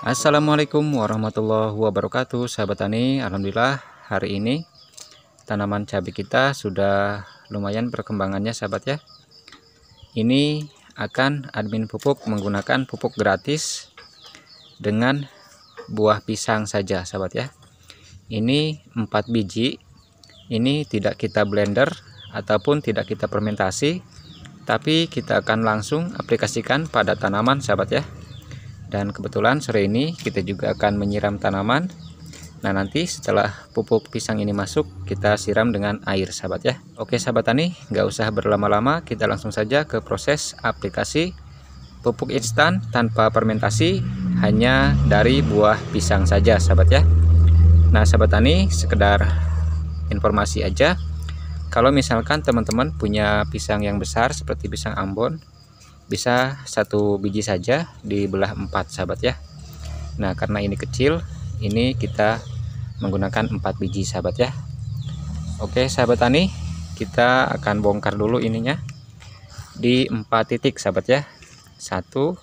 Assalamualaikum warahmatullahi wabarakatuh sahabat tani Alhamdulillah hari ini tanaman cabai kita sudah lumayan perkembangannya sahabat ya ini akan admin pupuk menggunakan pupuk gratis dengan buah pisang saja sahabat ya ini 4 biji ini tidak kita blender ataupun tidak kita fermentasi tapi kita akan langsung aplikasikan pada tanaman sahabat ya dan kebetulan sore ini kita juga akan menyiram tanaman nah nanti setelah pupuk pisang ini masuk kita siram dengan air sahabat ya oke sahabat tani nggak usah berlama-lama kita langsung saja ke proses aplikasi pupuk instan tanpa fermentasi hanya dari buah pisang saja sahabat ya nah sahabat tani sekedar informasi aja kalau misalkan teman-teman punya pisang yang besar seperti pisang Ambon bisa satu biji saja dibelah empat sahabat ya Nah karena ini kecil ini kita menggunakan empat biji sahabat ya Oke sahabat tani kita akan bongkar dulu ininya di empat titik sahabat ya satu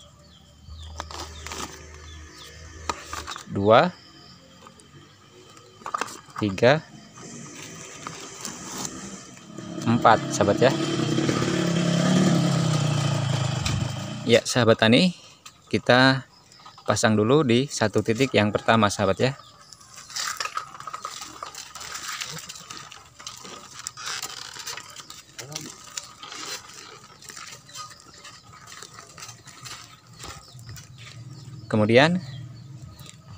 dua tiga empat sahabat ya Ya, sahabat tani, kita pasang dulu di satu titik yang pertama, sahabat ya. Kemudian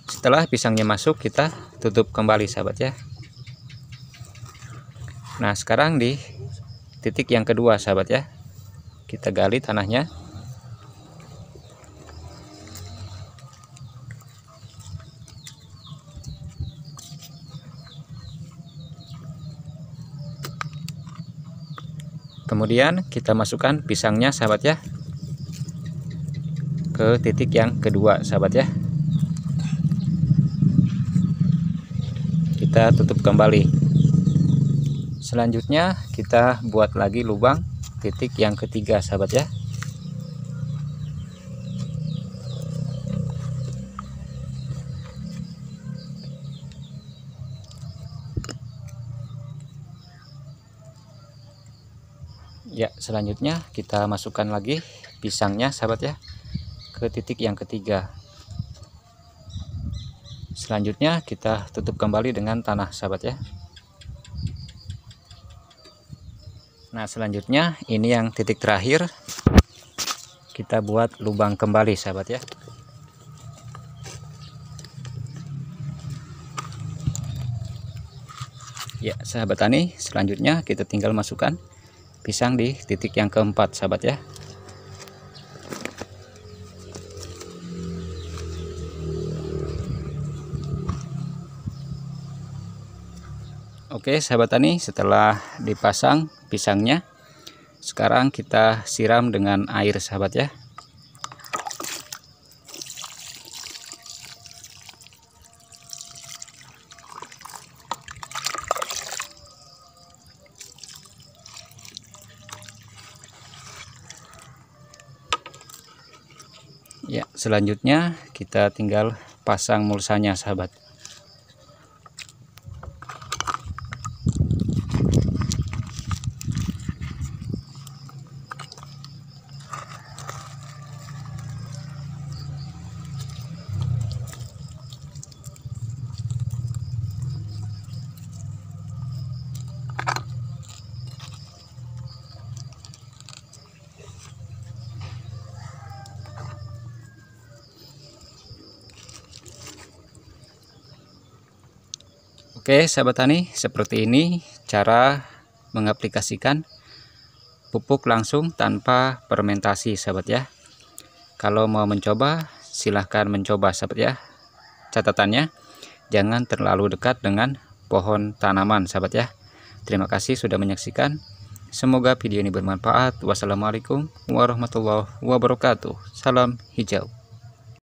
setelah pisangnya masuk, kita tutup kembali, sahabat ya. Nah, sekarang di titik yang kedua, sahabat ya. Kita gali tanahnya. kemudian kita masukkan pisangnya sahabat ya ke titik yang kedua sahabat ya kita tutup kembali selanjutnya kita buat lagi lubang titik yang ketiga sahabat ya ya selanjutnya kita masukkan lagi pisangnya sahabat ya ke titik yang ketiga selanjutnya kita tutup kembali dengan tanah sahabat ya nah selanjutnya ini yang titik terakhir kita buat lubang kembali sahabat ya ya sahabat tani selanjutnya kita tinggal masukkan pisang di titik yang keempat sahabat ya Oke sahabat tani setelah dipasang pisangnya sekarang kita siram dengan air sahabat ya selanjutnya kita tinggal pasang mulsanya sahabat Oke sahabat tani seperti ini cara mengaplikasikan pupuk langsung tanpa fermentasi sahabat ya kalau mau mencoba silahkan mencoba sahabat ya catatannya jangan terlalu dekat dengan pohon tanaman sahabat ya terima kasih sudah menyaksikan semoga video ini bermanfaat wassalamualaikum warahmatullahi wabarakatuh salam hijau